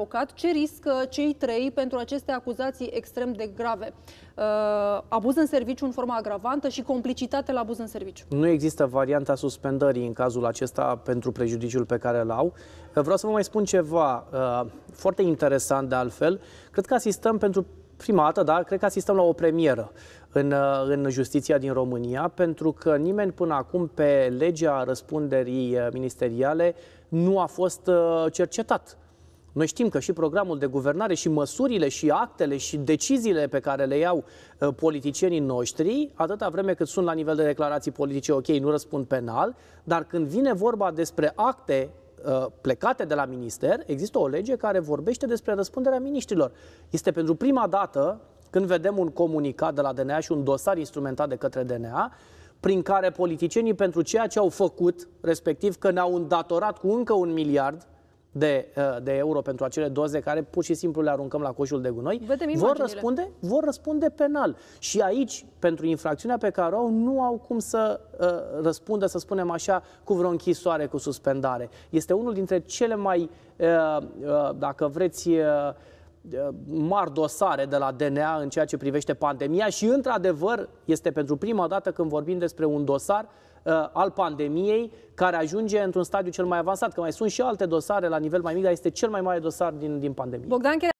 avocat, ce riscă uh, cei trei pentru aceste acuzații extrem de grave? Uh, abuz în serviciu în forma agravantă și complicitate la abuz în serviciu. Nu există varianta suspendării în cazul acesta pentru prejudiciul pe care îl au. Uh, vreau să vă mai spun ceva foarte interesant de altfel. Cred că asistăm pentru prima dată, da, cred că asistăm la o premieră în, în justiția din România, pentru că nimeni până acum pe legea răspunderii ministeriale nu a fost cercetat. Noi știm că și programul de guvernare și măsurile și actele și deciziile pe care le iau uh, politicienii noștri, atâta vreme cât sunt la nivel de declarații politice, ok, nu răspund penal, dar când vine vorba despre acte uh, plecate de la minister, există o lege care vorbește despre răspunderea miniștrilor. Este pentru prima dată când vedem un comunicat de la DNA și un dosar instrumentat de către DNA, prin care politicienii pentru ceea ce au făcut, respectiv că ne-au îndatorat cu încă un miliard, de, uh, de euro pentru acele doze care pur și simplu le aruncăm la coșul de gunoi, vor răspunde, vor răspunde penal. Și aici, pentru infracțiunea pe care o au, nu au cum să uh, răspundă, să spunem așa, cu vreo închisoare, cu suspendare. Este unul dintre cele mai, uh, uh, dacă vreți, uh, Uh, mari dosare de la DNA în ceea ce privește pandemia și, într-adevăr, este pentru prima dată când vorbim despre un dosar uh, al pandemiei care ajunge într-un stadiu cel mai avansat, că mai sunt și alte dosare la nivel mai mic, dar este cel mai mare dosar din, din pandemie. Bogdan